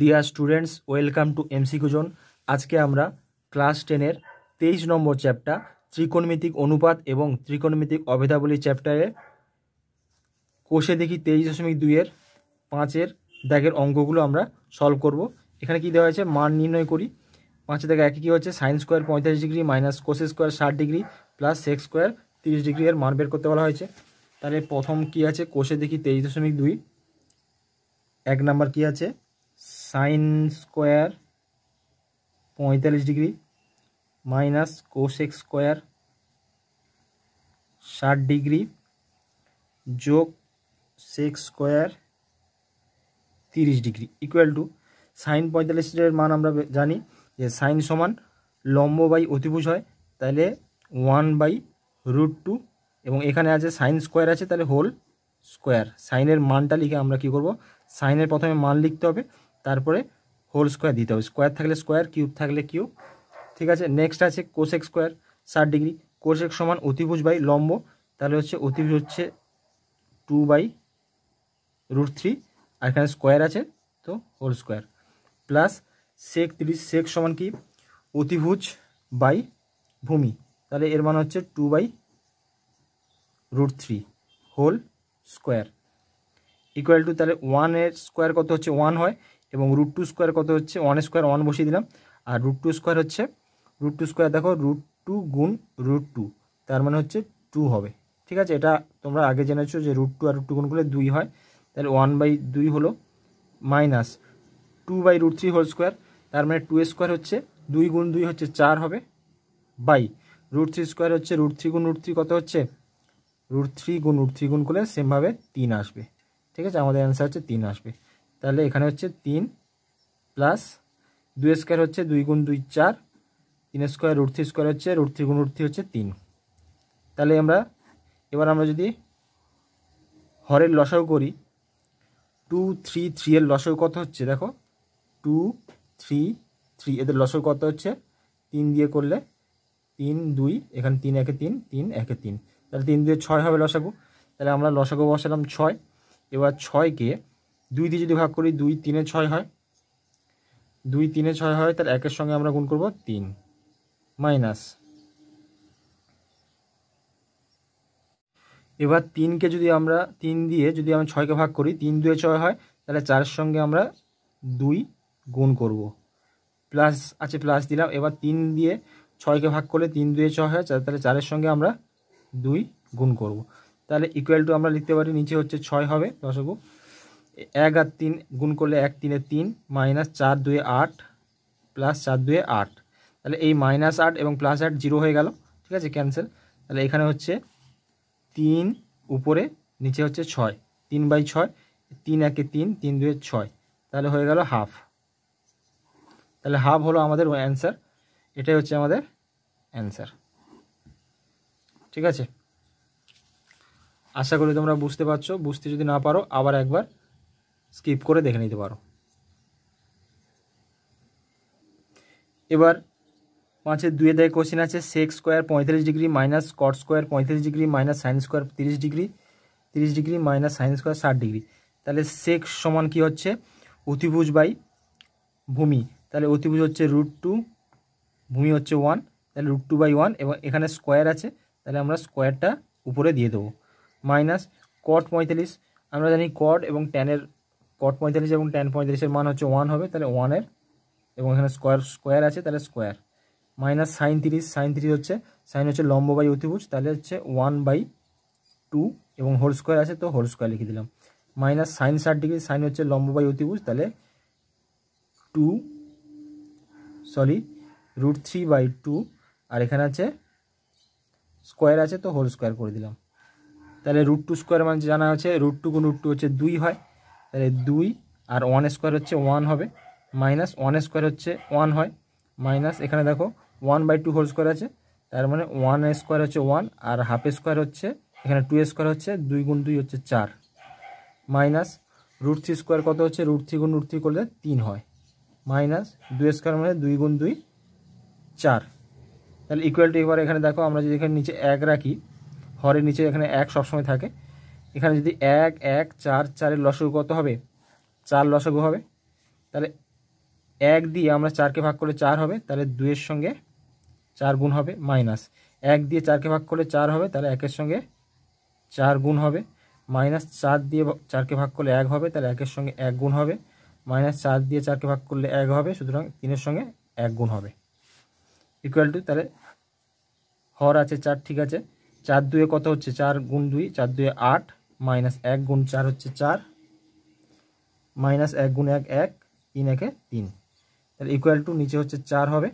deer students welcome to সি কুজন আজকে আমরা ক্লাস টেনের তেইশ নম্বর চ্যাপ্টার ত্রিকোণমিতিক অনুপাত এবং ত্রিকোণমিতিক অভেদাবলী চ্যাপ্টারে কোষে দেখি তেইশ দশমিক দুইয়ের পাঁচের দাগের অঙ্কগুলো আমরা সলভ করব এখানে কি দেওয়া হয়েছে মান নির্ণয় করি পাঁচের দাগে একই কী হচ্ছে সাইন স্কোয়ার পঁয়তাল্লিশ ডিগ্রি মাইনাস কোষে স্কোয়ার ষাট ডিগ্রি প্লাস সেক্স স্কোয়ার তিরিশ ডিগ্রি এর মান বের করতে বলা হয়েছে তাহলে প্রথম কি আছে কোষে দেখি তেইশ দশমিক দুই এক নাম্বার কি আছে সাইন স্কোয়ার পঁয়তাল্লিশ ডিগ্রি মাইনাস কোশেক স্কোয়ার ষাট ডিগ্রি যোগ সেক্স স্কোয়ার তিরিশ ডিগ্রি ইকুয়াল টু সাইন পঁয়তাল্লিশের মান আমরা জানি যে সাইন সমান লম্ব বাই অতিভুজ হয় তাহলে ওয়ান বাই রুট টু এবং এখানে আছে সাইন স্কোয়ার আছে তাহলে হোল স্কোয়ার সাইনের মানটা লিখে আমরা কি করব সাইনের প্রথমে মান লিখতে হবে তারপরে হোল স্কোয়ার দিতে হবে স্কোয়ার থাকলে স্কোয়ার কিউব থাকলে কিউব ঠিক আছে নেক্সট আছে কোশেক স্কোয়ার ষাট ডিগ্রি কোশেক সমান অতিভুজ বাই লম্ব তাহলে হচ্ছে অতিভুজ হচ্ছে টু বাই রুট থ্রি আর এখানে স্কোয়ার আছে তো হোল স্কোয়ার প্লাস সেক তিরিশ সেক সমান কি অতিভুজ বাই ভূমি তাহলে এর মানে হচ্ছে two by root three whole square equal to তাহলে ওয়ানের স্কোয়ার কত হচ্ছে ওয়ান হয় এবং রুট টু স্কোয়ার কত হচ্ছে ওয়ান স্কোয়ার ওয়ান বসিয়ে দিলাম আর রুট টু স্কোয়ার হচ্ছে রুট টু স্কোয়ার দেখো রুট টু গুণ রুট টু তার মানে হচ্ছে টু হবে ঠিক আছে এটা তোমরা আগে জেনেছো যে রুট টু আর রুট টু গুণ করলে দুই হয় তাহলে ওয়ান বাই দুই হলো minus two by root three whole square তার মানে টু স্কোয়ার হচ্ছে দুই গুণ দুই হচ্ছে চার হবে বাই রুট থ্রি স্কোয়ার হচ্ছে রুট থ্রি গুণ রুট থ্রি কত হচ্ছে রুট থ্রি গুণ রুট থ্রি গুণ করলে সেমভাবে তিন আসবে ঠিক আছে আমাদের অ্যান্সার হচ্ছে তিন আসবে তাহলে এখানে হচ্ছে তিন প্লাস দুই স্কোয়ার হচ্ছে দুই গুণ দুই চার তিন স্কোয়ার রুট থ্রি স্কোয়ার হচ্ছে রুট থ্রি গুণ রুট থ্রি হচ্ছে তিন তাহলে আমরা এবার আমরা যদি হরের লসাও করি টু থ্রি থ্রি এর লসাও কত হচ্ছে দেখো টু থ্রি থ্রি এদের লসাও কত হচ্ছে তিন দিয়ে করলে তিন দুই এখানে তিন একে তিন তিন একে তিন তাহলে তিন দিয়ে ছয় হবে লসাগু তাহলে আমরা লসাগু বসালাম ছয় এবার ছয়কে দুই দিয়ে যদি ভাগ করি দুই তিনে ছয় হয় দুই তিনে ছয় হয় তার একের সঙ্গে আমরা গুণ করব তিন মাইনাস এবার তিনকে যদি আমরা তিন দিয়ে যদি আমরা ছয়কে ভাগ করি তিন দুয়ে ছয় হয় তাহলে চারের সঙ্গে আমরা দুই গুণ করব প্লাস আছে আচ্ছা, প্লাস দিলাম এবার তিন দিয়ে ছয়কে ভাগ করলে তিন দুয়ে ছয় হয় তাহলে চারের সঙ্গে আমরা দুই গুণ করব তাহলে ইকুয়াল টু আমরা লিখতে পারি নিচে হচ্ছে ছয় হবে দশক এক আর তিন গুণ করলে এক তিনে তিন মাইনাস চার দুয়ে আট প্লাস চার দুয়ে আট তাহলে এই মাইনাস আট এবং প্লাস আট জিরো হয়ে গেল ঠিক আছে ক্যান্সেল তাহলে এখানে হচ্ছে তিন উপরে নিচে হচ্ছে ছয় তিন বাই ছয় তিন একে তিন তিন দুয়ে ছয় তাহলে হয়ে গেল হাফ তাহলে হাফ হলো আমাদের অ্যান্সার এটাই হচ্ছে আমাদের অ্যান্সার ঠিক আছে আশা করি তোমরা বুঝতে পারছো বুঝতে যদি না পারো আবার একবার স্কিপ করে দেখে নিতে পারো এবার পাঁচের দুয়ে দেয় কোশ্চেন আছে সেক স্কোয়ার পঁয়ত্রিশ ডিগ্রি মাইনাস কট স্কোয়ার পঁয়ত্রিশ ডিগ্রি মাইনাস সাইন স্কোয়ার তিরিশ ডিগ্রি তিরিশ ডিগ্রি মাইনাস সাইন স্কোয়ার ষাট ডিগ্রি তাহলে সেক সমান কি হচ্ছে অতিভুজ বাই ভূমি তাহলে অতিভুজ হচ্ছে রুট টু ভূমি হচ্ছে ওয়ান তাহলে রুট টু বাই ওয়ান এবং এখানে স্কোয়ার আছে তাহলে আমরা স্কোয়ারটা উপরে দিয়ে দেবো মাইনাস কট পঁয়তাল্লিশ আমরা জানি কট এবং ট্যানের কট পঁয়তাল্লিশ এবং টেন পঁয়তাল্লিশের মান হচ্ছে ওয়ান হবে তাহলে ওয়ানের এবং এখানে স্কোয়ার স্কোয়ার আছে তাহলে স্কোয়ার মাইনাস সাইন তিরিশ সাইন তিরিশ হচ্ছে সাইন হচ্ছে লম্ব বাই অতিভুজ তাহলে হচ্ছে ওয়ান বাই টু এবং হোল স্কোয়ার আছে তো হোল স্কোয়ার লিখে দিলাম মাইনাস সাইন ষাট ডিগ্রি সাইন হচ্ছে লম্ব বাই অতিভুজ তাহলে two sorry root three by two আর এখানে আছে স্কোয়ার আছে তো হোল স্কোয়ার করে দিলাম তাহলে রুট টু স্কোয়ার মানে জানা আছে রুট টু গুণ রুট টু হচ্ছে দুই হয় তাহলে দুই আর ওয়ান স্কোয়ার হচ্ছে ওয়ান হবে মাইনাস ওয়ান স্কোয়ার হচ্ছে ওয়ান হয় মাইনাস এখানে দেখো one by two whole square আছে তার মানে ওয়ান স্কোয়ার হচ্ছে ওয়ান আর হাফ স্কোয়ার হচ্ছে এখানে টু স্কোয়ার হচ্ছে দুই গুণ দুই হচ্ছে চার মাইনাস রুট থ্রি স্কোয়ার কত হচ্ছে রুট থ্রি গুণ রুট থ্রি করলে তিন হয় মাইনাস দুই স্কোয়ার মানে দুই গুণ দুই চার তাহলে ইকুয়াল টু এবার এখানে দেখো আমরা যদি এখানে নিচে এক রাখি হরের নিচে এখানে এক সবসময় থাকে এখানে যদি এক এক চার চারের লসগু কত হবে চার লসগু হবে তাহলে এক দিয়ে আমরা চারকে ভাগ করে চার হবে তাহলে দুইয়ের সঙ্গে চার গুণ হবে মাইনাস এক দিয়ে চারকে ভাগ করলে চার হবে তাহলে একের সঙ্গে চার গুণ হবে মাইনাস চার দিয়ে চারকে ভাগ করলে এক হবে তাহলে একের সঙ্গে এক গুণ হবে মাইনাস চার দিয়ে চারকে ভাগ করলে এক হবে সুতরাং তিনের সঙ্গে এক গুণ হবে ইকুয়াল টু তাহলে হর আছে চার ঠিক আছে চার দুয়ে কত হচ্ছে চার গুণ দুই চার দুয়ে আট মাইনাস এক গুণ চার হচ্ছে চার মাইনাস এক গুণ এক এক তিন একে তিন তাহলে ইকুয়াল টু নিচে হচ্ছে চার হবে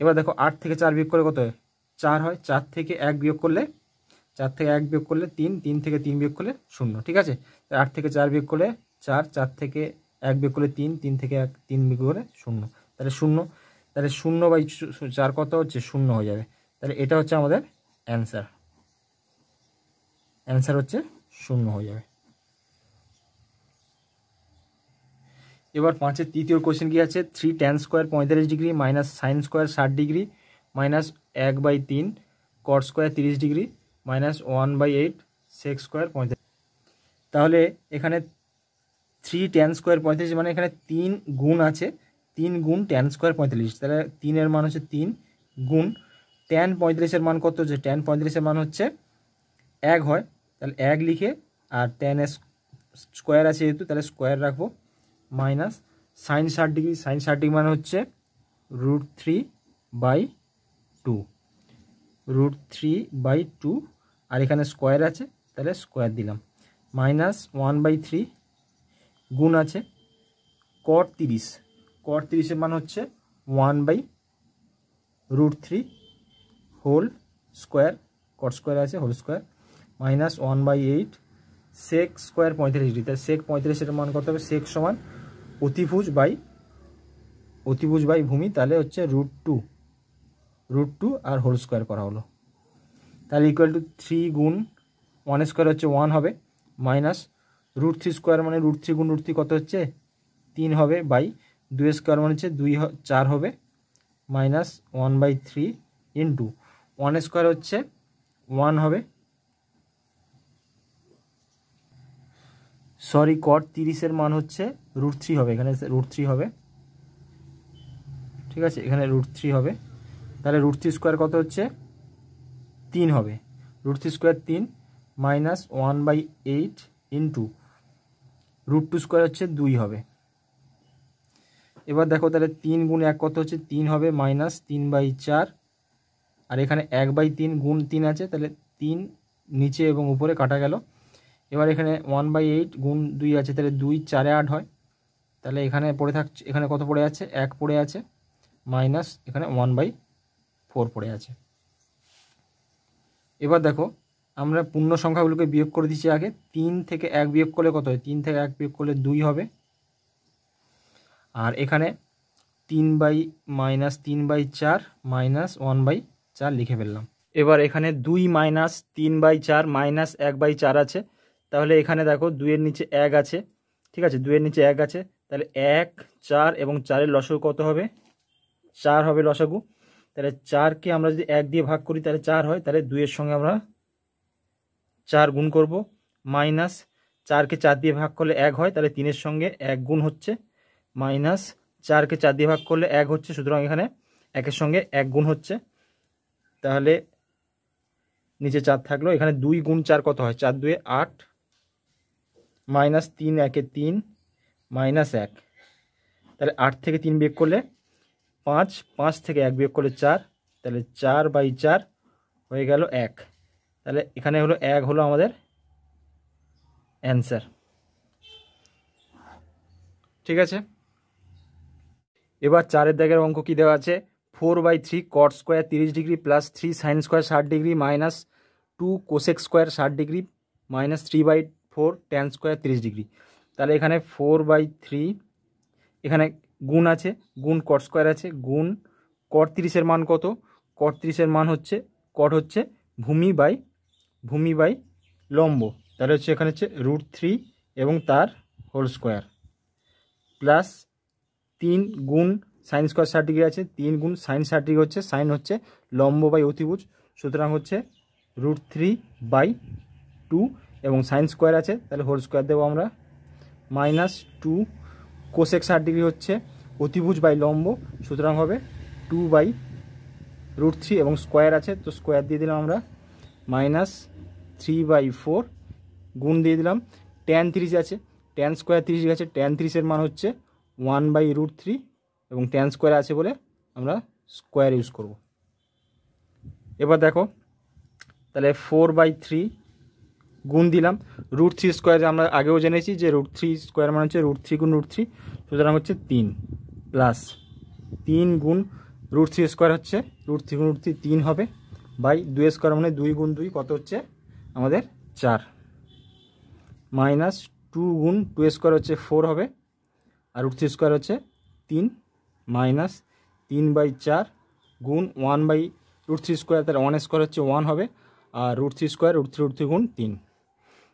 এবার দেখো আট থেকে চার বিয়োগ করে কত হয় চার হয় চার থেকে এক বিয়োগ করলে চার থেকে এক বিয়োগ করলে তিন তিন থেকে তিন বিয়োগ করলে শূন্য ঠিক আছে আট থেকে চার বিয়োগ করলে চার চার থেকে এক বিয়োগ করলে তিন তিন থেকে এক তিন বিয়োগ করে শূন্য তাহলে শূন্য তাহলে শূন্য বাই চার কত হচ্ছে শূন্য হয়ে যাবে তাহলে এটা হচ্ছে আমাদের অ্যান্সার অ্যান্সার হচ্ছে শূন্য হয়ে যাবে এবার পাঁচের তৃতীয় কোশ্চেন কি আছে থ্রি টেন স্কোয়ার পঁয়তাল্লিশ ডিগ্রি মাইনাস সাইন স্কোয়ার ষাট ডিগ্রি মাইনাস এক বাই তিন কট স্কোয়ার তিরিশ degree minus one by eight sec square পঁয়তাল্লিশ তাহলে এখানে থ্রি টেন স্কোয়ার পঁয়তাল্লিশ মানে এখানে তিন গুণ আছে তিন গুণ টেন স্কোয়ার পঁয়তাল্লিশ তাহলে তিনের মান হচ্ছে তিন গুণ টেন পঁয়ত্রিশের মান কত হচ্ছে টেন পঁয়ত্রিশের মান হচ্ছে এক হয় তাহলে এক লিখে আর টেন এস স্কোয়ার আছে যেহেতু তাহলে স্কোয়ার রাখবো মাইনাস সাইন ষাট ডিগ্রি সাইন ষাট ডিগ্রি মানে হচ্ছে root three by two root three by two আর এখানে স্কোয়ার আছে তাহলে স্কোয়ার দিলাম মাইনাস ওয়ান বাই থ্রি গুণ আছে কর তিরিশ কর তিরিশের মান হচ্ছে one by root three whole square cot square আছে whole square minus one by eight sec square পঁয়ত্রিশ ডিগ্রি তাই সেক পঁয়ত্রিশের মান করতে হবে সেক সমান অতিভুজ বাই অতিভুজ বাই ভূমি তাহলে হচ্ছে রুট টু রুট টু আর হোল স্কোয়ার করা হলো তাহলে ইকুয়াল টু থ্রি গুণ ওয়ান স্কোয়ার হচ্ছে ওয়ান হবে মাইনাস রুট থ্রি স্কোয়ার মানে রুট থ্রি গুণ রুট থ্রি কত হচ্ছে তিন হবে বাই দুই স্কোয়ার মানে হচ্ছে দুই চার হবে minus one by three into one square হচ্ছে ওয়ান হবে সরি কট তিরিশের মান হচ্ছে রুট থ্রি হবে এখানে রুট থ্রি হবে ঠিক আছে এখানে রুট থ্রি হবে তাহলে রুট থ্রি স্কোয়ার কত হচ্ছে তিন হবে রুট থ্রি স্কোয়ার তিন minus one by eight into root two square হচ্ছে দুই হবে এবার দেখো তাহলে তিন গুণ এক কত হচ্ছে তিন হবে মাইনাস তিন বাই চার আর এখানে এক বাই তিন গুণ তিন আছে তাহলে তিন নিচে এবং উপরে কাটা গেল এবার এখানে ওয়ান বাই এইট গুণ দুই আছে তাহলে দুই চারে আট হয় তাহলে এখানে পড়ে থাকছে এখানে কত পড়ে আছে এক পড়ে আছে মাইনাস এখানে ওয়ান বাই ফোর পড়ে আছে এবার দেখো আমরা পূর্ণ সংখ্যাগুলোকে বিয়োগ করে দিচ্ছি আগে তিন থেকে এক বিয়োগ করলে কত হয় তিন থেকে এক বিয়োগ করলে দুই হবে আর এখানে তিন বাই মাইনাস তিন বাই চার মাইনাস ওয়ান বাই চার লিখে ফেললাম এবার এখানে দুই মাইনাস তিন বাই চার মাইনাস এক বাই চার আছে তাহলে এখানে দেখো দুইয়ের নিচে এক আছে ঠিক আছে দুইয়ের নিচে এক আছে তাহলে এক চার এবং চারের লসাগু কত হবে চার হবে লসাগু তাহলে চারকে আমরা যদি এক দিয়ে ভাগ করি তাহলে চার হয় তাহলে দুইয়ের সঙ্গে আমরা চার গুণ করব মাইনাস চারকে চার দিয়ে ভাগ করলে এক হয় তাহলে তিনের সঙ্গে এক গুণ হচ্ছে মাইনাস চারকে চার দিয়ে ভাগ করলে এক হচ্ছে সুতরাং এখানে একের সঙ্গে এক গুণ হচ্ছে তাহলে নিচে চার থাকলো এখানে দুই গুণ চার কত হয় চার দুয়ে আট মাইনাস তিন একে তিন মাইনাস এক তাহলে আট থেকে তিন বিয়োগ করলে পাঁচ পাঁচ থেকে এক বিয়োগ করলে চার তাহলে চার বাই চার হয়ে গেল এক তাহলে এখানে হলো এক হলো আমাদের অ্যান্সার ঠিক আছে এবার চারের দাগের অঙ্ক কী দেওয়া আছে four by three cot square তিরিশ degree plus three sine square ষাট degree minus two cosec square ষাট degree minus three by four tan square তিরিশ ডিগ্রি তাহলে এখানে ফোর বাই থ্রি এখানে গুণ আছে গুণ কট স্কোয়ার আছে গুণ কট তিরিশের মান কত কট তিরিশের মান হচ্ছে কট হচ্ছে ভূমি বাই ভূমি বাই লম্ব তাহলে হচ্ছে এখানে হচ্ছে রুট থ্রি এবং তার হোল স্কোয়ার প্লাস তিন গুণ সাইন স্কোয়ার ষাট ডিগ্রি আছে তিন গুণ সাইন ষাট ডিগ্রি হচ্ছে সাইন হচ্ছে লম্ব বাই অতিভুজ সুতরাং হচ্ছে রুট থ্রি বাই টু এবং সাইন স্কোয়ার আছে তাহলে হোল স্কোয়ার দেবো আমরা মাইনাস টু কোশেক ষাট ডিগ্রি হচ্ছে অতিভুজ বাই লম্ব সুতরাং হবে টু বাই রুট থ্রি এবং স্কোয়ার আছে তো স্কোয়ার দিয়ে দিলাম আমরা মাইনাস থ্রি বাই ফোর গুণ দিয়ে দিলাম ট্যান থ্রিজ আছে ট্যান স্কোয়ার থ্রিজ আছে ট্যান থ্রিজের মান হচ্ছে ওয়ান বাই রুট থ্রি এবং ট্যান স্কোয়ার আছে বলে আমরা স্কোয়ার ইউজ করব এবার দেখো তাহলে ফোর বাই থ্রি গুণ দিলাম রুট থ্রি স্কোয়ার আমরা আগেও জেনেছি যে রুট থ্রি স্কোয়ার মানে হচ্ছে রুট থ্রি গুণ রুট থ্রি সুতরাং হচ্ছে তিন প্লাস তিন গুণ রুট থ্রি স্কোয়ার হচ্ছে রুট থ্রি গুণ রুট থ্রি তিন হবে বাই দুই স্কোয়ার মানে দুই গুণ দুই কত হচ্ছে আমাদের চার মাইনাস টু গুণ টু স্কোয়ার হচ্ছে ফোর হবে আর রুট থ্রি স্কোয়ার হচ্ছে তিন মাইনাস তিন বাই চার গুণ one by root three square তার ওয়ান স্কোয়ার হচ্ছে ওয়ান হবে আর root three square root three root three গুণ তিন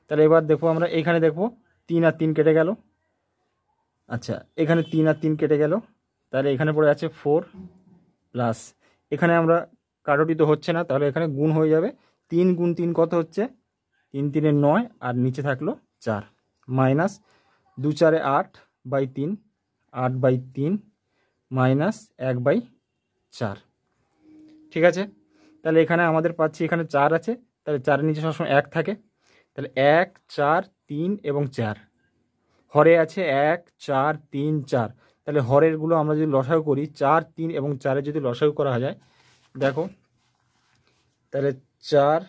তাহলে এবার দেখবো আমরা এখানে দেখবো তিন আর তিন কেটে গেল আচ্ছা এখানে তিন আর তিন কেটে গেল তাহলে এখানে পড়ে আছে ফোর প্লাস এখানে আমরা কারোটি তো হচ্ছে না তাহলে এখানে গুণ হয়ে যাবে তিন গুণ তিন কত হচ্ছে তিন তিনে নয় আর নিচে থাকলো চার মাইনাস দু চারে আট বাই তিন আট বাই তিন মাইনাস এক বাই চার ঠিক আছে তাহলে এখানে আমাদের পাচ্ছি এখানে চার আছে তাহলে চারের নিচে সবসময় এক থাকে তাহলে এক চার তিন এবং চার হরে আছে এক চার তিন চার তাহলে হরেরগুলো আমরা যদি লসাও করি চার তিন এবং চারে যদি লসাও করা যায় দেখো তাহলে চার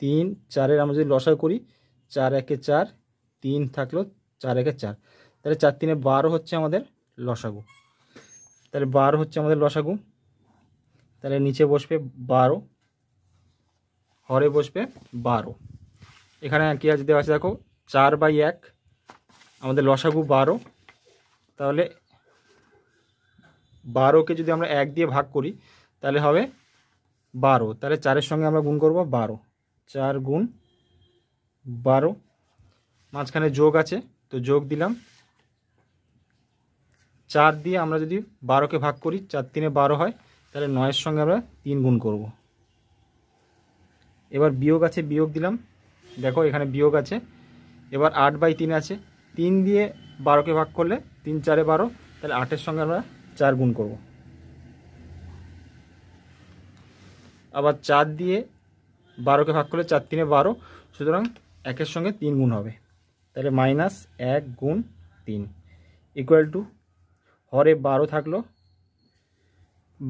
তিন চারের আমরা যদি লসাও করি চার একে চার তিন থাকলো চার একে চার তাহলে চার তিনে বারো হচ্ছে আমাদের লসাগু তাহলে বারো হচ্ছে আমাদের লসাগু তাহলে নিচে বসবে বারো হরে বসবে বারো এখানে কি আছে দেওয়া আছে দেখো চার বাই এক আমাদের লসাগু বারো তাহলে বারোকে যদি আমরা এক দিয়ে ভাগ করি তাহলে হবে বারো তাহলে চারের সঙ্গে আমরা গুণ করবো বারো চার গুণ বারো মাঝখানে যোগ আছে তো যোগ দিলাম চার দিয়ে আমরা যদি বারোকে ভাগ করি চার তিনে বারো হয় তাহলে নয়ের সঙ্গে আমরা তিন গুণ করব এবার বিয়োগ আছে বিয়োগ দিলাম দেখো এখানে বিয়োগ আছে এবার আট বাই তিন আছে তিন দিয়ে বারোকে ভাগ করলে তিন চারে বারো তাহলে আটের সঙ্গে আমরা চার গুণ করব আবার চার দিয়ে বারোকে ভাগ করলে চার তিনে বারো সুতরাং একের সঙ্গে তিন গুণ হবে তাহলে মাইনাস এক গুণ তিন ইকুয়াল টু হরে বারো থাকলো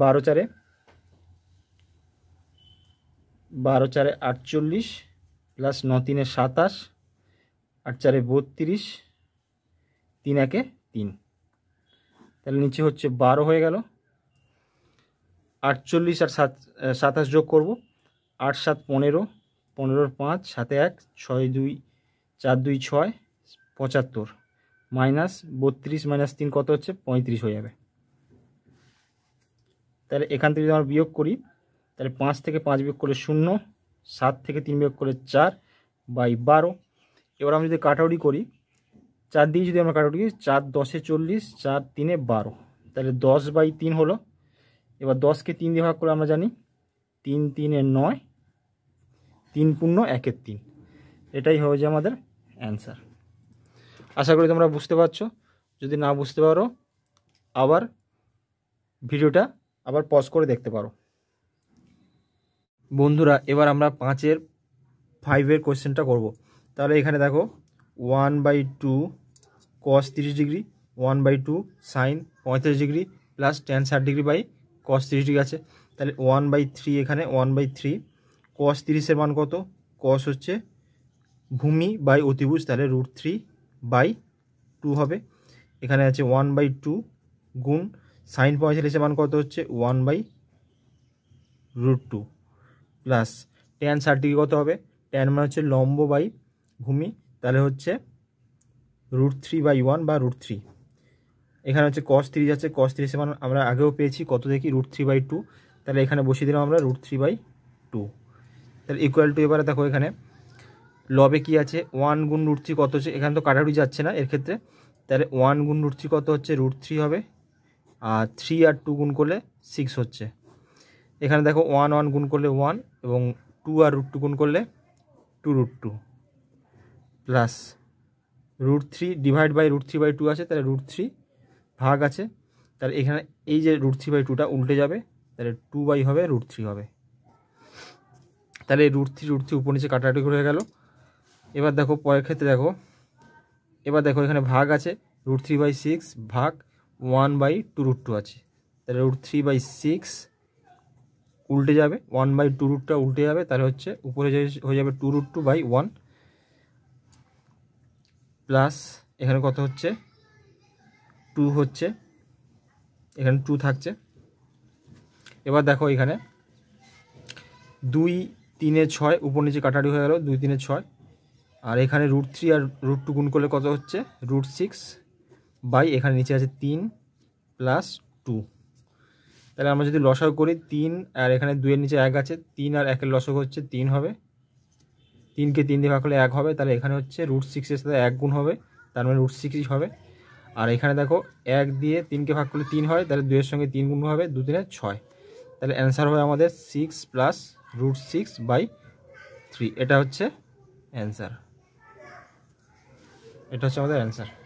বারো চারে বারো চারে আটচল্লিশ প্লাস ন তিনে সাতাশ আট চারে বত্রিশ তিন একে তিন তাহলে নিচে হচ্ছে বারো হয়ে গেল আটচল্লিশ আর সাত সাতাশ যোগ করব আট সাত পনেরো পনেরোর পাঁচ সাতে এক ছয় দুই চার দুই ছয় পঁচাত্তর মাইনাস বত্রিশ মাইনাস তিন কত হচ্ছে পঁয়ত্রিশ হয়ে যাবে তাহলে এখান থেকে যদি আমরা বিয়োগ করি তাহলে পাঁচ থেকে পাঁচ বিয়োগ করে শূন্য সাত থেকে তিন বিয়োগ করে চার বাই বারো এবার আমি যদি কাটাউটি করি চার দিয়ে যদি আমরা কাটাউটি করি চার দশে চল্লিশ চার তিনে বারো তাহলে দশ বাই তিন হলো এবার দশকে তিন দিয়ে ভাগ করে আমরা জানি তিন তিনে নয় তিন পূর্ণ একের তিন এটাই হয়ে যায় আমাদের অ্যান্সার আশা করি তোমরা বুঝতে পারছো যদি না বুঝতে পারো আবার ভিডিওটা আবার পজ করে দেখতে পারো বন্ধুরা এবার আমরা পাঁচের ফাইভের কোয়েশ্চেনটা করব তাহলে এখানে দেখো ওয়ান বাই টু কস তিরিশ degree one by two sine পঁয়ত্রিশ ডিগ্রি প্লাস টেন ষাট ডিগ্রি বাই কস তিরিশ ডিগ্রি আছে তাহলে ওয়ান বাই থ্রি এখানে ওয়ান বাই থ্রি কস তিরিশের মান কত কস হচ্ছে ভূমি বাই অতিভুজ তাহলে রুট থ্রি বাই টু হবে এখানে আছে ওয়ান বাই টু গুণ সাইন পঁয়তাল্লিশের মান কত হচ্ছে one by root two plus tan ষাটটিকে কত হবে ট্যান মানে হচ্ছে লম্ব বাই ভূমি তাহলে হচ্ছে রুট থ্রি বাই ওয়ান বা রুট থ্রি এখানে হচ্ছে কস থ্রি যাচ্ছে কস থ্রি সমান আমরা আগেও পেয়েছি কত দেখি রুট থ্রি বাই টু তাহলে এখানে বসিয়ে দিলাম আমরা রুট থ্রি বাই টু তাহলে ইকুয়াল টু এবারে দেখো এখানে লবে কি আছে ওয়ান গুণ রুট থ্রি কত হচ্ছে এখানে তো কাটারুটি যাচ্ছে না এর ক্ষেত্রে তাহলে ওয়ান গুণ রুট থ্রি কত হচ্ছে রুট থ্রি হবে আর থ্রি আর টু গুণ করলে সিক্স হচ্ছে এখানে দেখো ওয়ান ওয়ান গুণ করলে ওয়ান এবং টু আর রুট টু গুণ করলে two root two plus root three divide by root three by two আছে তাহলে রুট থ্রি ভাগ আছে তাহলে এখানে এই যে রুট থ্রি বাই টুটা উল্টে যাবে তাহলে টু বাই হবে রুট থ্রি হবে তাহলে রুট থ্রি রুট থ্রি উপর নিচে কাটাকাটি হয়ে গেল এবার দেখো পরের ক্ষেত্রে দেখো এবার দেখো এখানে ভাগ আছে রুট থ্রি বাই সিক্স ভাগ one by two root two আছে তাহলে রুট থ্রি বাই সিক্স উল্টে যাবে ওয়ান বাই টু রুটটা উল্টে যাবে তাহলে হচ্ছে উপরে হয়ে যাবে two root two by one plus এখানে কত হচ্ছে টু হচ্ছে এখানে টু থাকছে এবার দেখো এখানে দুই তিনে ছয় উপর নিচে কাটারি হয়ে গেল দুই তিনে ছয় আর এখানে রুট থ্রি আর রুট টু গুণ করলে কত হচ্ছে রুট সিক্স বাই এখানে নিচে আছে তিন প্লাস টু তাহলে আমরা যদি লসাগ করি তিন আর এখানে দুইয়ের নিচে এক আছে তিন আর একের লসক হচ্ছে তিন হবে তিনকে তিন দিয়ে ভাগ করলে এক হবে তাহলে এখানে হচ্ছে রুট সিক্সের সাথে এক গুণ হবে তার মানে রুট সিক্সই হবে আর এখানে দেখো এক দিয়ে তিনকে ভাগ করলে তিন হয় তাহলে দুইয়ের সঙ্গে তিন গুণ হবে দু তিনে ছয় তাহলে অ্যান্সার হবে আমাদের six plus root six by three এটা হচ্ছে অ্যান্সার এটা হচ্ছে আমাদের অ্যান্সার